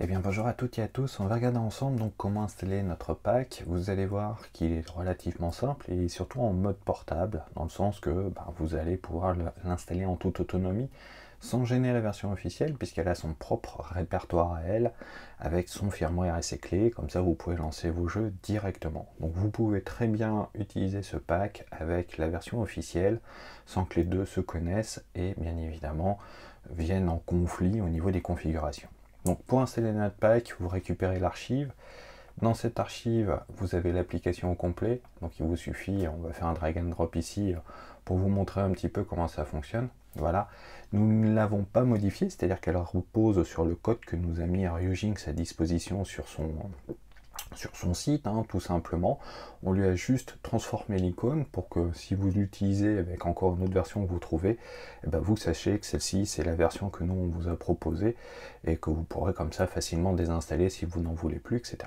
Eh bien bonjour à toutes et à tous, on va regarder ensemble donc comment installer notre pack. Vous allez voir qu'il est relativement simple et surtout en mode portable, dans le sens que ben, vous allez pouvoir l'installer en toute autonomie sans gêner la version officielle puisqu'elle a son propre répertoire à elle avec son firmware et ses clés, comme ça vous pouvez lancer vos jeux directement. Donc vous pouvez très bien utiliser ce pack avec la version officielle sans que les deux se connaissent et bien évidemment viennent en conflit au niveau des configurations. Donc pour installer pack, vous récupérez l'archive. Dans cette archive, vous avez l'application au complet. Donc il vous suffit, on va faire un drag and drop ici euh, pour vous montrer un petit peu comment ça fonctionne. Voilà, nous ne l'avons pas modifiée, c'est-à-dire qu'elle repose sur le code que nous a mis Ryujinx à disposition sur son, sur son site, hein, tout simplement. On lui a juste transformé l'icône pour que si vous l'utilisez avec encore une autre version que vous trouvez, eh ben, vous sachiez que celle-ci, c'est la version que nous, on vous a proposée et que vous pourrez comme ça facilement désinstaller si vous n'en voulez plus, etc.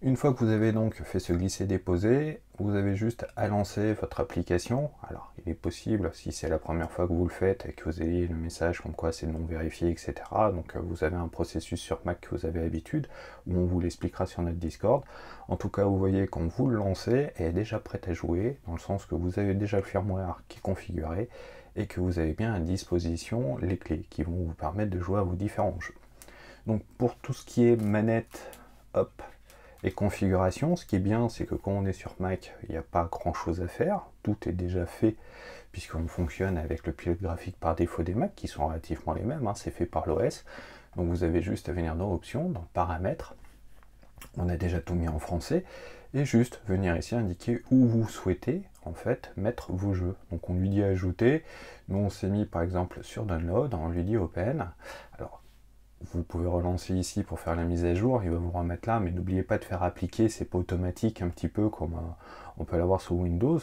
Une fois que vous avez donc fait ce glisser-déposer, vous avez juste à lancer votre application. Alors, il est possible, si c'est la première fois que vous le faites et que vous ayez le message comme quoi c'est non vérifié, etc. Donc, euh, vous avez un processus sur Mac que vous avez habitude, où on vous l'expliquera sur notre Discord. En tout cas, vous voyez, quand vous le lancez, elle est déjà prête à jouer, dans le sens que vous avez déjà le firmware qui est configuré et que vous avez bien à disposition les clés qui vont vous permettre de jouer à vos différents jeux. Donc, pour tout ce qui est manette, hop, et configuration, ce qui est bien, c'est que quand on est sur Mac, il n'y a pas grand chose à faire. Tout est déjà fait, puisqu'on fonctionne avec le pilote graphique par défaut des Mac, qui sont relativement les mêmes, hein. c'est fait par l'OS. Donc vous avez juste à venir dans Options, dans Paramètres, on a déjà tout mis en français, et juste venir ici indiquer où vous souhaitez en fait mettre vos jeux. Donc on lui dit ajouter, nous on s'est mis par exemple sur download, on lui dit open. Alors vous pouvez relancer ici pour faire la mise à jour, il va vous remettre là, mais n'oubliez pas de faire appliquer, c'est pas automatique un petit peu comme euh, on peut l'avoir sous Windows.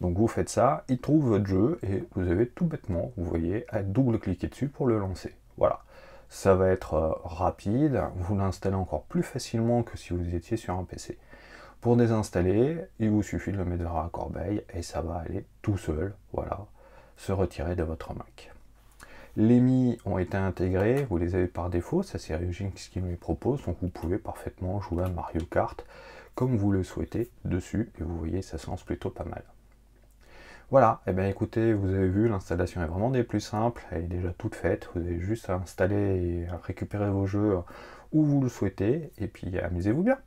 Donc vous faites ça, il trouve votre jeu et vous avez tout bêtement, vous voyez, à double-cliquer dessus pour le lancer. Voilà. Ça va être euh, rapide, vous l'installez encore plus facilement que si vous étiez sur un PC. Pour désinstaller, il vous suffit de le mettre vers la corbeille et ça va aller tout seul, voilà, se retirer de votre Mac. Les mi ont été intégrés, vous les avez par défaut, ça c'est Ryujinx qui me les propose, donc vous pouvez parfaitement jouer à Mario Kart comme vous le souhaitez dessus, et vous voyez ça se lance plutôt pas mal. Voilà, et eh bien écoutez, vous avez vu, l'installation est vraiment des plus simples, elle est déjà toute faite, vous avez juste à installer et à récupérer vos jeux où vous le souhaitez, et puis amusez-vous bien